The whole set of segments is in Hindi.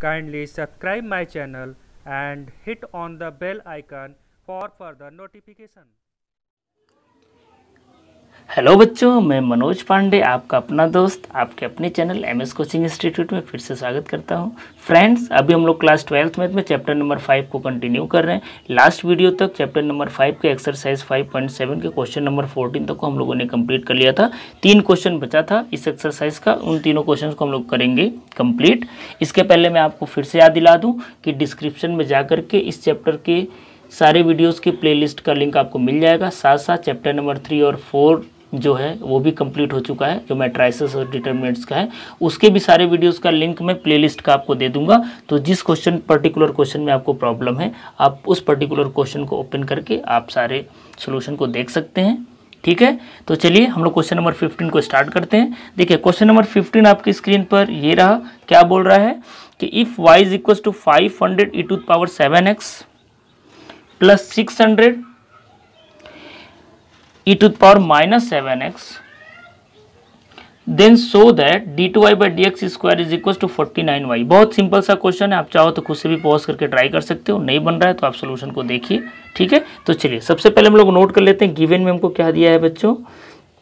Kindly subscribe my channel and hit on the bell icon for further notification. Hello बच्चों मैं मनोज पांडे आपका अपना दोस्त आपके अपने channel M S coaching institute में फिर से स्वागत करता हूं फ्रेंड्स अभी हम लोग क्लास ट्वेल्थ मैथ में चैप्टर नंबर फाइव को कंटिन्यू कर रहे हैं लास्ट वीडियो तक चैप्टर नंबर फाइव के एक्सरसाइज फाइव पॉइंट सेवन के क्वेश्चन नंबर फोर्टीन तक को हम लोगों ने कम्प्लीट कर लिया था तीन क्वेश्चन बचा था इस एक्सरसाइज का उन तीनों क्वेश्चन को हम लोग करेंगे कंप्लीट इसके पहले मैं आपको फिर से याद दिला दूँ कि डिस्क्रिप्शन में जा के इस चैप्टर के सारे वीडियोस की प्लेलिस्ट का लिंक आपको मिल जाएगा साथ साथ चैप्टर नंबर थ्री और फोर जो है वो भी कंप्लीट हो चुका है जो मैट्राइसिस और डिटर्मिनेट्स का है उसके भी सारे वीडियोस का लिंक मैं प्लेलिस्ट का आपको दे दूंगा तो जिस क्वेश्चन पर्टिकुलर क्वेश्चन में आपको प्रॉब्लम है आप उस पर्टिकुलर क्वेश्चन को ओपन करके आप सारे सोल्यूशन को देख सकते हैं ठीक है तो चलिए हम लोग क्वेश्चन नंबर फिफ्टीन को स्टार्ट करते हैं देखिए क्वेश्चन नंबर फिफ्टीन आपकी स्क्रीन पर ये रहा क्या बोल रहा है कि if y is equal to five hundred e to power seven x plus six hundred minus x then so that d two y by D x square is equal to forty nine y बहुत सिंपल सा क्वेश्चन है आप चाहो तो खुद से भी पॉज करके ट्राई कर सकते हो नहीं बन रहा है तो आप सोल्यूशन को देखिए ठीक है तो चलिए सबसे पहले हम लोग नोट कर लेते हैं गिवेन में हमको क्या दिया है बच्चों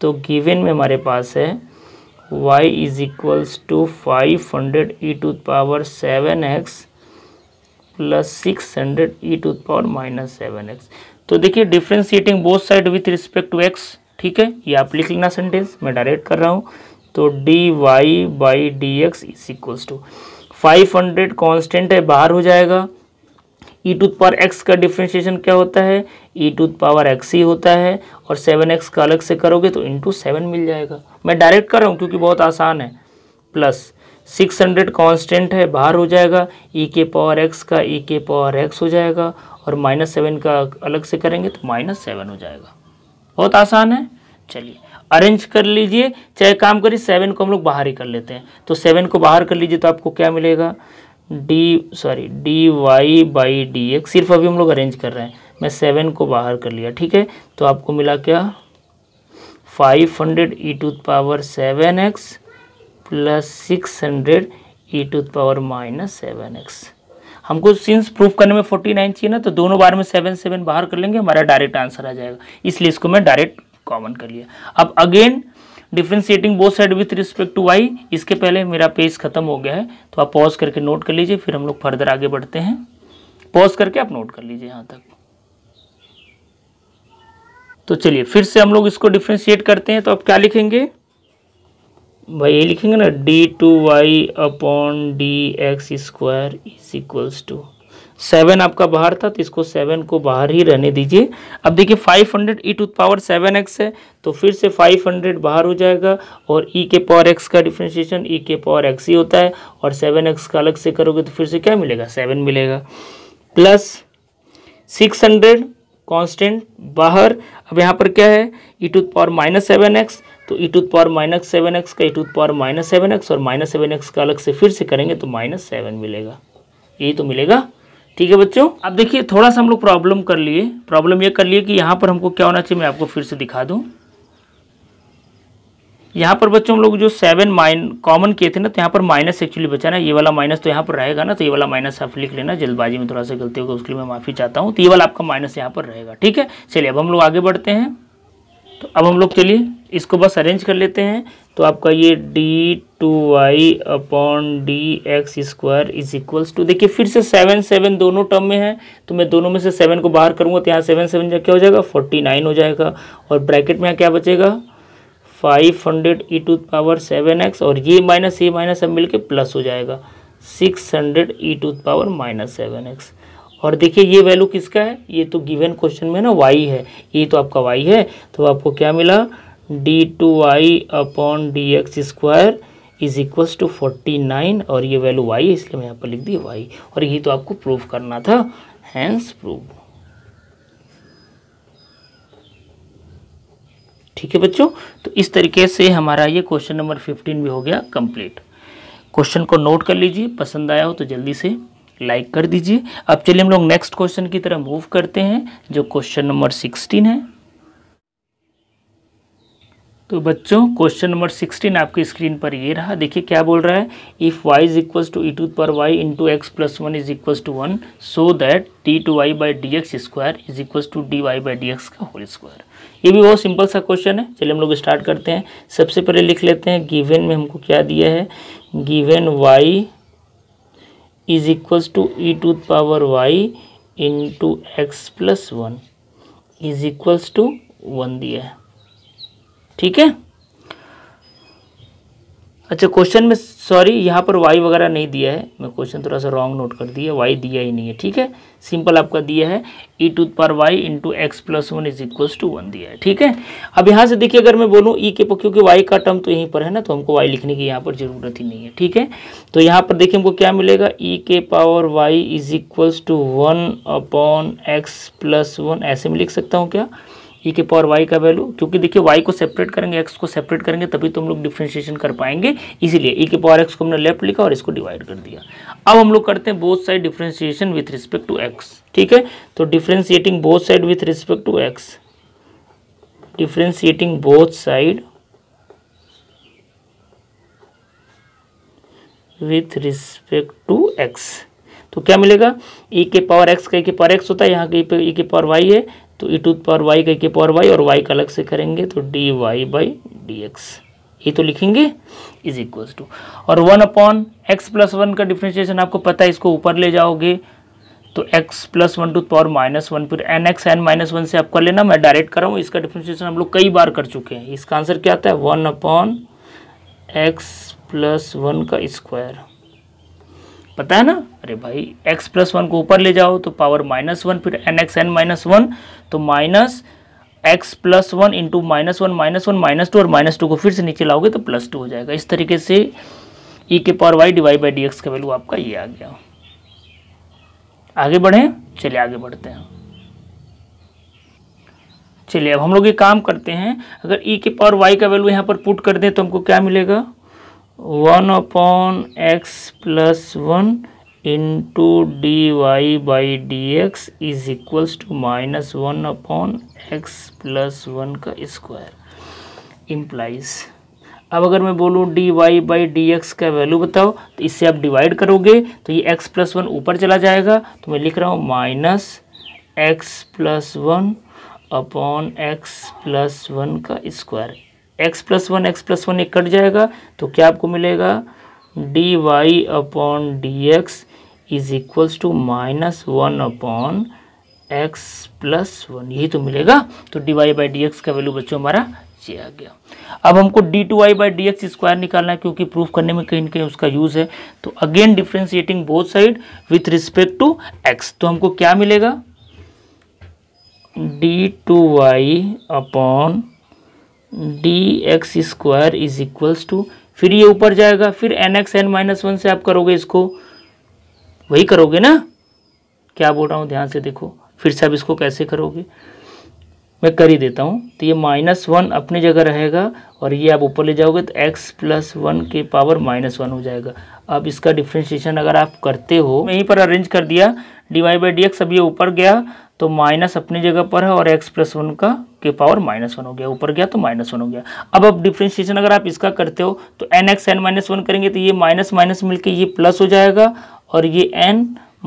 तो गिवेन में हमारे पास है y is equals to five hundred e to power seven x plus six hundred e to power minus seven x तो देखिए differentiating both side with respect to x ठीक है ये आप लिख लेना सेंटेंस मैं डायरेक्ट कर रहा हूँ तो d Y by D x is equals to five hundred constant है बाहर हो जाएगा ई टू पावर एक्स का डिफ्रेंशिएशन क्या होता है ई टू पावर एक्स ही होता है और सेवन एक्स का अलग से करोगे तो इंटू सेवन मिल जाएगा मैं डायरेक्ट कर रहा हूँ क्योंकि बहुत आसान है प्लस सिक्स हंड्रेड कॉन्स्टेंट है बाहर हो जाएगा ई e के पावर एक्स का ई e के पावर एक्स हो जाएगा और माइनस सेवन का अलग से करेंगे तो माइनस सेवन हो जाएगा बहुत आसान है चलिए अरेंज कर लीजिए चाहे काम करिए सेवन को हम लोग बाहर ही कर लेते हैं तो सेवन को बाहर कर लीजिए तो आपको क्या मिलेगा d sorry d Y by D x सिर्फ अभी हम लोग अरेंज कर रहे हैं मैं सेवन को बाहर कर लिया ठीक है तो आपको मिला क्या five hundred e to power seven x plus six hundred e to power minus seven x हमको सिंस प्रूफ करने में फोर्टी नाइन चाहिए ना तो दोनों बार में सेवन सेवन बाहर कर लेंगे हमारा डायरेक्ट आंसर आ जाएगा इसलिए इसको मैं डायरेक्ट कॉमन कर लिया अब again differentiating both side with respect to y इसके पहले मेरा पेज खत्म हो गया है तो आप पॉज करके नोट कर लीजिए फिर हम लोग फर्दर आगे बढ़ते हैं पॉज करके आप नोट कर लीजिए यहाँ तक तो चलिए फिर से हम लोग इसको डिफ्रेंशिएट करते हैं तो आप क्या लिखेंगे भाई ये लिखेंगे ना d two y upon d x square is equals to seven आपका बाहर था तो इसको सेवन को बाहर ही रहने दीजिए अब देखिए five hundred e to power seven x है तो फिर से फाइव हंड्रेड बाहर हो जाएगा और ई e के पावर एक्स का डिफ्रेंशिएशन ई e के पावर एक्स ही होता है और सेवन एक्स का अलग से करोगे तो फिर से क्या मिलेगा सेवन मिलेगा प्लस सिक्स हंड्रेड कॉन्स्टेंट बाहर अब यहाँ पर क्या है e to power minus seven x तो e to power minus seven x का e to power minus seven x और माइनस सेवन एक्स का अलग से फिर से करेंगे तो माइनस सेवन मिलेगा यही तो मिलेगा ठीक है बच्चों अब देखिए थोड़ा सा हम लोग प्रॉब्लम कर लिए प्रॉब्लम ये कर लिए कि यहाँ पर हमको क्या होना चाहिए मैं आपको फिर से दिखा दूँ यहाँ पर बच्चों हम लोग जो सेवन माइन कॉमन किए थे ना तो यहाँ पर माइनस एक्चुअली बचा ना ये वाला माइनस तो यहाँ पर रहेगा ना तो ये वाला माइनस आप लिख लेना जल्दबाजी में थोड़ा सा गलती होगा उसके लिए मैं माफ़ी चाहता हूँ तो ये वाला आपका माइनस यहाँ पर रहेगा ठीक है चलिए अब हम लोग आगे बढ़ते हैं तो अब हम लोग चलिए इसको बस अरेंज कर लेते हैं तो आपका ये d two y upon d x square is equals to देखिए फिर से सेवन सेवन दोनों टर्म में है तो मैं दोनों में से सेवन को बाहर करूँगा तो यहाँ सेवन सेवन क्या हो जाएगा फोर्टी नाइन हो जाएगा और ब्रैकेट में यहाँ क्या बचेगा five hundred e to power seven x और ये माइनस ये माइनस अब मिलकर प्लस हो जाएगा six hundred e to power minus seven x और देखिए ये वैल्यू किसका है ये तो गिवन क्वेश्चन में ना वाई है ये तो आपका वाई है तो आपको क्या मिला d two y upon d x square is equal to forty nine और ये वैल्यू वाई है इसलिए मैं यहाँ पर लिख दी वाई और ये तो आपको प्रूव करना था हैंस प्रूव ठीक है बच्चों तो इस तरीके से हमारा ये क्वेश्चन नंबर फिफ्टीन भी हो गया कंप्लीट क्वेश्चन को नोट कर लीजिए पसंद आया हो तो जल्दी से लाइक कर दीजिए अब चलिए हम लोग नेक्स्ट क्वेश्चन की तरह मूव करते हैं जो क्वेश्चन नंबर सिक्सटीन है तो बच्चों क्वेश्चन नंबर सिक्सटीन आपकी स्क्रीन पर ये रहा देखिए क्या बोल रहा है if y is equal to e to पर y into x plus one is equal to one so that d two y by D x square is equal to d Y by D x का होल स्क्वायर ये भी बहुत सिंपल सा क्वेश्चन है चलिए हम लोग स्टार्ट करते हैं सबसे पहले लिख लेते हैं गिवेन में हमको क्या दिया है given y is equals to e to power y into x plus one is equals to one दिया है ठीक है अच्छा क्वेश्चन में सॉरी यहाँ पर वाई वगैरह नहीं दिया है मैं क्वेश्चन थोड़ा सा रॉन्ग नोट कर दिया वाई दिया ही नहीं है ठीक है सिंपल आपका दिया है ई टू पर y into x plus one is equals to one दिया है ठीक है अब यहाँ से देखिए अगर मैं बोलूँ ई e के पर क्योंकि वाई का टर्म तो यहीं पर है ना तो हमको वाई लिखने की यहाँ पर जरूरत ही नहीं है ठीक है तो यहाँ पर देखिए हमको क्या मिलेगा ई e के power y is equals to one upon x plus one ऐसे में लिख सकता हूँ क्या ई e के पावर वाई का वैल्यू क्योंकि देखिए वाई को सेपरेट करेंगे एक्स को सेपरेट करेंगे तभी तो हम लोग डिफ्रेंशिएशन कर पाएंगे इसीलिए ई e के पावर एक्स को हमने लेफ्ट लिखा और इसको डिवाइड कर दिया अब हम लोग करते हैं both side differentiation with respect to x ठीक है तो differentiating both side with respect to x differentiating both side with respect to x तो क्या मिलेगा ई e के पावर एक्स का ई के पावर एक्स होता है यहाँ के ई के पावर वाई है तो ई टू पावर वाई का के पावर वाई और वाई का अलग से करेंगे तो d Y by D x ये तो लिखेंगे इज इक्वल्स टू और one upon x plus one का डिफ्रेंशिएशन आपको पता है इसको ऊपर ले जाओगे तो x plus one to power minus one फिर n x n minus one से आप कर लेना मैं डायरेक्ट कर रहा हूँ इसका डिफ्रेंशिएशन हम लोग कई बार कर चुके हैं इसका आंसर क्या आता है one upon x plus one का स्क्वायर पता है ना अरे भाई x प्लस वन को ऊपर ले जाओ तो पावर माइनस वन फिर n x n minus one तो minus x plus one into minus one minus one minus two और माइनस टू को फिर से नीचे लाओगे तो प्लस टू हो जाएगा इस तरीके से ई e के power y divide by D x का वैल्यू आपका ये आ गया आगे बढ़ें चलिए आगे बढ़ते हैं चलिए अब हम लोग ये काम करते हैं अगर ई e के पावर वाई का वैल्यू यहाँ पर पुट कर दें तो हमको क्या मिलेगा one upon x plus one into d Y by D x is equals to minus one upon x plus one का स्क्वायर इम्प्लाइज अब अगर मैं बोलूँ डी वाई बाई डी एक्स का वैल्यू बताओ तो इससे आप डिवाइड करोगे तो ये एक्स प्लस वन ऊपर चला जाएगा तो मैं लिख रहा हूँ minus x plus one upon x plus one का square x plus one x plus one एक कट जाएगा तो क्या आपको मिलेगा d y upon d x is equals to minus one upon x plus one यही तो मिलेगा तो d Y by D x का वैल्यू बच्चों हमारा ये आ गया अब हमको d two y by D x square निकालना है क्योंकि प्रूफ करने में कहीं ना कहीं उसका यूज़ है तो again differentiating both side with respect to x तो हमको क्या मिलेगा d two y upon d x square is equals to फिर ये ऊपर जाएगा फिर n x n minus one से आप करोगे इसको वही करोगे ना क्या बोल रहा हूँ ध्यान से देखो फिर से आप इसको कैसे करोगे मैं कर ही देता हूँ तो ये माइनस वन अपनी जगह रहेगा और ये आप ऊपर ले जाओगे तो एक्स प्लस वन के पावर माइनस वन हो जाएगा अब इसका डिफ्रेंशिएशन अगर आप करते हो यहीं पर अरेंज कर दिया d Y by D x अब ये ऊपर गया तो माइनस अपनी जगह पर है और एक्स प्लस वन का के पावर माइनस वन हो गया ऊपर गया तो माइनस वन हो गया अब अब डिफ्रेंशिएशन अगर आप इसका करते हो तो n x n minus one करेंगे तो ये माइनस माइनस मिलके ये प्लस हो जाएगा और ये एन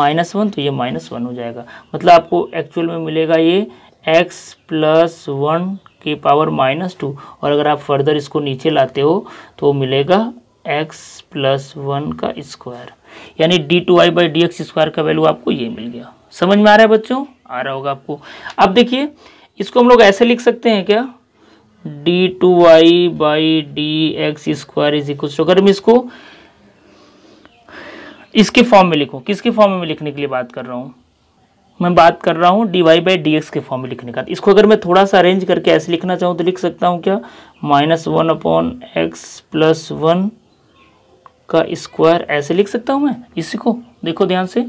माइनस वन तो ये माइनस वन हो जाएगा मतलब आपको एक्चुअल में मिलेगा ये एक्स प्लस वन के पावर माइनस टू और अगर आप फर्दर इसको नीचे लाते हो तो मिलेगा एक्स प्लस वन का स्क्वायर यानी d two y by D x square का वैल्यू आपको ये मिल गया समझ में आ रहा है बच्चों आ रहा होगा आपको अब देखिए इसको हम लोग ऐसे लिख सकते हैं क्या d two y by D x square is equal to अगर हम इसको इसके फॉर्म में लिखूँ किसके फॉर्म में लिखने के लिए बात कर रहा हूँ मैं बात कर रहा हूँ d Y by D x के फॉर्म में लिखने का इसको अगर मैं थोड़ा सा अरेंज करके ऐसे लिखना चाहूँ तो लिख सकता हूँ क्या minus one upon x plus one का स्क्वायर ऐसे लिख सकता हूँ मैं इसी को देखो ध्यान से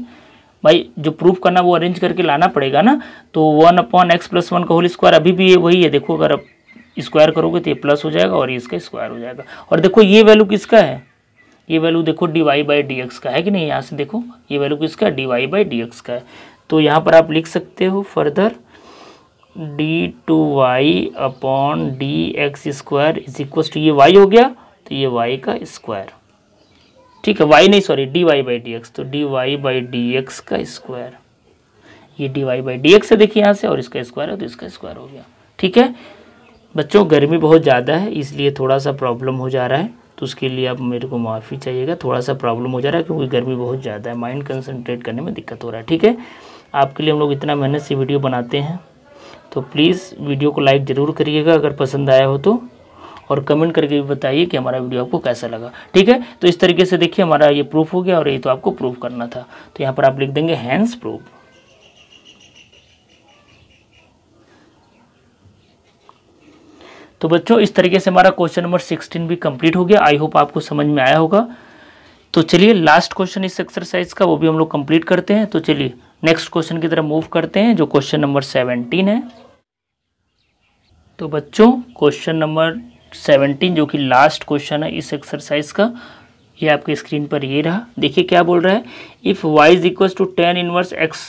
भाई जो प्रूफ करना वो अरेंज करके लाना पड़ेगा ना तो one upon x plus one का होल स्क्वायर अभी भी ये वही है देखो अगर आप स्क्वायर करोगे तो ये प्लस हो जाएगा और ये इसका स्क्वायर हो जाएगा और देखो ये वैल्यू किसका है ये वैल्यू देखो d Y by D x का है कि नहीं यहाँ से देखो ये वैल्यू किसका d Y by D x का है तो यहाँ पर आप लिख सकते हो further d two y upon d x square is equal to ये वाई हो गया तो ये वाई का स्क्वायर ठीक है वाई नहीं sorry d Y by D x तो d Y by D x का स्क्वायर ये d Y by D x है देखिए यहाँ से और इसका स्क्वायर है तो इसका स्क्वायर हो गया ठीक है बच्चों गर्मी बहुत ज़्यादा है इसलिए थोड़ा सा प्रॉब्लम हो जा रहा है तो उसके लिए आप मेरे को माफ़ी चाहिएगा थोड़ा सा प्रॉब्लम हो जा रहा है क्योंकि गर्मी बहुत ज़्यादा है माइंड कंसनट्रेट करने में दिक्कत हो रहा है ठीक है आपके लिए हम लोग इतना मेहनत से वीडियो बनाते हैं तो प्लीज़ वीडियो को लाइक ज़रूर करिएगा अगर पसंद आया हो तो और कमेंट करके भी बताइए कि हमारा वीडियो आपको कैसा लगा ठीक है तो इस तरीके से देखिए हमारा ये प्रूफ हो गया और ये तो आपको प्रूफ करना था तो यहाँ पर आप लिख देंगे हैंड्स प्रूफ तो बच्चों इस तरीके से हमारा क्वेश्चन नंबर सिक्सटीन भी कंप्लीट हो गया आई होप आपको समझ में आया होगा तो चलिए लास्ट क्वेश्चन इस एक्सरसाइज का वो भी हम लोग कंप्लीट करते हैं तो चलिए नेक्स्ट क्वेश्चन की तरफ मूव करते हैं जो क्वेश्चन नंबर सेवेंटीन है तो बच्चों क्वेश्चन नंबर सेवनटीन जो कि लास्ट क्वेश्चन है इस एक्सरसाइज का ये आपके स्क्रीन पर ये रहा देखिए क्या बोल रहा है if y is equal to tan inverse x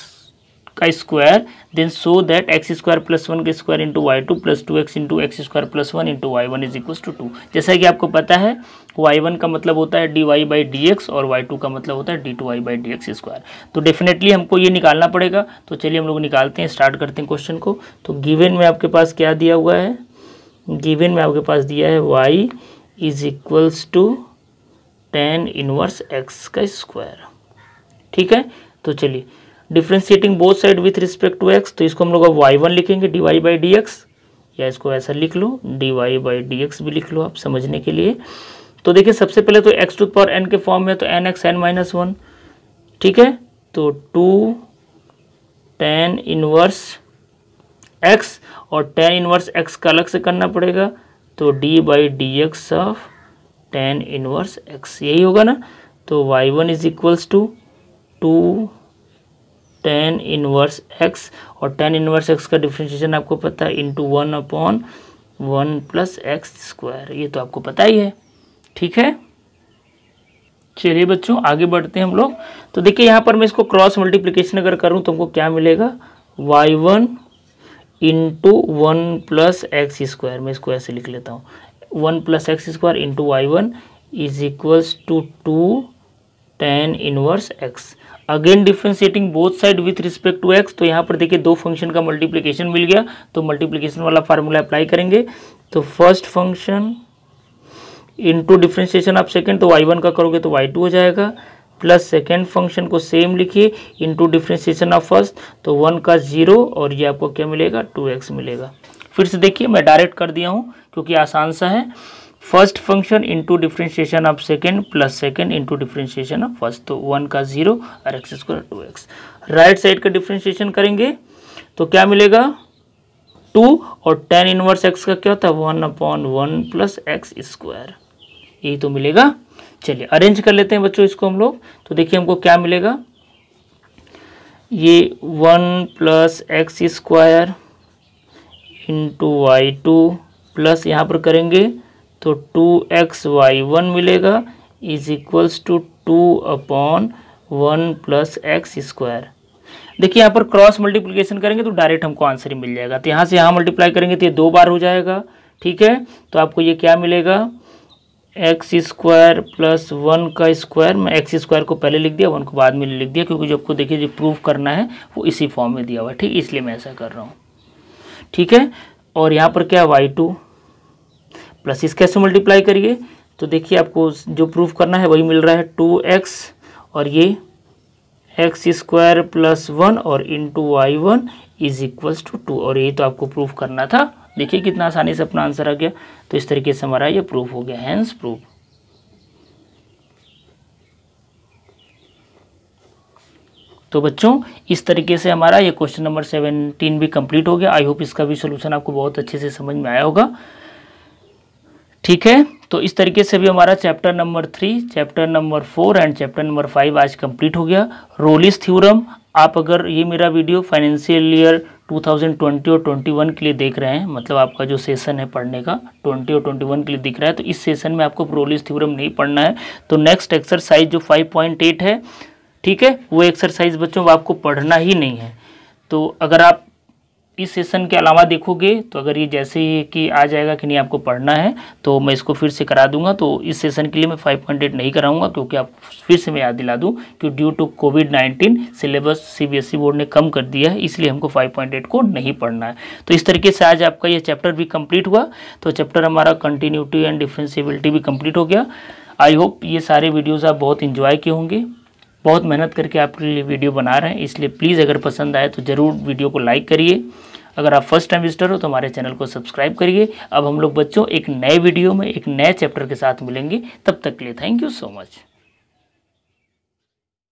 का square then so that x square plus one का square into y two plus two x into x square plus one into y one is equal to two जैसा कि आपको पता है वाई वन का मतलब होता है d Y by D x और वाई टू का मतलब होता है d two y by D x square तो डेफिनेटली हमको ये निकालना पड़ेगा तो चलिए हम लोग निकालते हैं स्टार्ट करते हैं क्वेश्चन को तो गिवेन में आपके पास क्या दिया हुआ है गिवन में आपके पास दिया है y is equals to tan inverse x का स्क्वायर ठीक है तो चलिए differentiating both side with respect to x तो इसको हम लोग अब वाई वन लिखेंगे d Y by D x या इसको ऐसा लिख लो d Y by D x भी लिख लो आप समझने के लिए तो देखिए सबसे पहले तो एक्स टू पावर एन के फॉर्म में तो n x n minus one ठीक है तो टू टेन इनवर्स एक्स और टेन इनवर्स एक्स का अलग से करना पड़ेगा तो d by D x of tan inverse x यही होगा ना तो y one is equals to two tan inverse x और टेन इनवर्स एक्स का डिफ्रेंशिएशन आपको पता है into one upon one plus x square ये तो आपको पता ही है ठीक है चलिए बच्चों आगे बढ़ते हैं हम लोग तो देखिए यहाँ पर मैं इसको क्रॉस मल्टीप्लीकेशन अगर करूँ तो हमको क्या मिलेगा y one into one plus x square मैं स्क्वायर से लिख लेता हूँ one plus x square into y one is equals to two tan inverse x again differentiating both side with respect to x तो यहाँ पर देखिए दो फंक्शन का मल्टीप्लीकेशन मिल गया तो मल्टीप्लीकेशन वाला फार्मूला अप्लाई करेंगे तो फर्स्ट फंक्शन इंटू डिफ्रेंशिएशन आप सेकेंड तो वाई वन का करोगे तो वाई टू हो जाएगा प्लस सेकेंड फंक्शन को सेम लिखिए इनटू डिफ्रेंसिएशन ऑफ फर्स्ट तो वन का जीरो और ये आपको क्या मिलेगा टू एक्स मिलेगा फिर से देखिए मैं डायरेक्ट कर दिया हूँ क्योंकि आसान सा है first function into differentiation of second plus second into differentiation of first तो वन का जीरो और x square two x right side का डिफ्रेंशिएशन करेंगे तो क्या मिलेगा टू और टेन इनवर्स एक्स का क्या होता है one upon one plus x square यही तो मिलेगा चलिए अरेंज कर लेते हैं बच्चों इसको हम लोग तो देखिए हमको क्या मिलेगा ये one plus x square into y two plus यहाँ पर करेंगे तो टू एक्स वाई वन मिलेगा is equals to two upon one plus x square देखिए यहाँ पर क्रॉस मल्टीप्लिकेशन करेंगे तो डायरेक्ट हमको आंसर ही मिल जाएगा तो यहाँ से यहाँ मल्टीप्लाई करेंगे तो ये दो बार हो जाएगा ठीक है तो आपको ये क्या मिलेगा एक्स स्क्वायर प्लस वन का स्क्वायर मैं एक्स स्क्वायर को पहले लिख दिया वन को बाद में लिख दिया क्योंकि जो आपको देखिए जो प्रूफ करना है वो इसी फॉर्म में दिया हुआ है ठीक इसलिए मैं ऐसा कर रहा हूँ ठीक है और यहाँ पर क्या वाई टू प्लस इस कैसे मल्टीप्लाई करिए तो देखिए आपको जो प्रूफ करना है वही मिल रहा है टू एक्स और ये एक्स स्क्वायर प्लस वन और into y one is equals to two और ये तो आपको प्रूफ करना था देखिए कितना आसानी से अपना आंसर आ गया तो इस तरीके से हमारा ये प्रूफ हो गया हैंस प्रूफ तो बच्चों इस तरीके से हमारा ये क्वेश्चन नंबर सेवेंटीन भी कंप्लीट हो गया आई होप इसका भी सोल्यूशन आपको बहुत अच्छे से समझ में आया होगा ठीक है तो इस तरीके से भी हमारा chapter number three chapter number four and chapter number five आज कंप्लीट हो गया रोलिस थ्योरम आप अगर ये मेरा वीडियो फाइनेंशियल ईयर 2020 और 21 के लिए देख रहे हैं मतलब आपका जो सेशन है पढ़ने का 20 और 21 के लिए दिख रहा है तो इस सेशन में आपको रोलिस थ्योरम नहीं पढ़ना है तो नेक्स्ट एक्सरसाइज जो फाइव है ठीक है वो एक्सरसाइज बच्चों आपको पढ़ना ही नहीं है तो अगर आप इस सेशन के अलावा देखोगे तो अगर ये जैसे ही कि आ जाएगा कि नहीं आपको पढ़ना है तो मैं इसको फिर से करा दूंगा तो इस सेशन के लिए मैं फाइव हंड्रेड नहीं कराऊंगा क्योंकि आप फिर से मैं याद दिला दूं कि due to COVID nineteen syllabus CBSE board ने कम कर दिया है इसलिए हमको 5.8 को नहीं पढ़ना है तो इस तरीके से आज आपका यह चैप्टर भी कम्प्लीट हुआ तो चैप्टर हमारा कंटिन्यूटी एंड डिफ्रेंसीबिलिटी भी कम्प्लीट हो गया आई होप ये सारे वीडियोज़ आप बहुत इन्जॉय किए होंगे बहुत मेहनत करके आपके लिए वीडियो बना रहे हैं इसलिए प्लीज़ अगर पसंद आए तो ज़रूर वीडियो को लाइक करिए अगर आप फर्स्ट टाइम विजिटर हो तो हमारे चैनल को सब्सक्राइब करिए अब हम लोग बच्चों एक नए वीडियो में एक नए चैप्टर के साथ मिलेंगे तब तक के लिए थैंक यू सो मच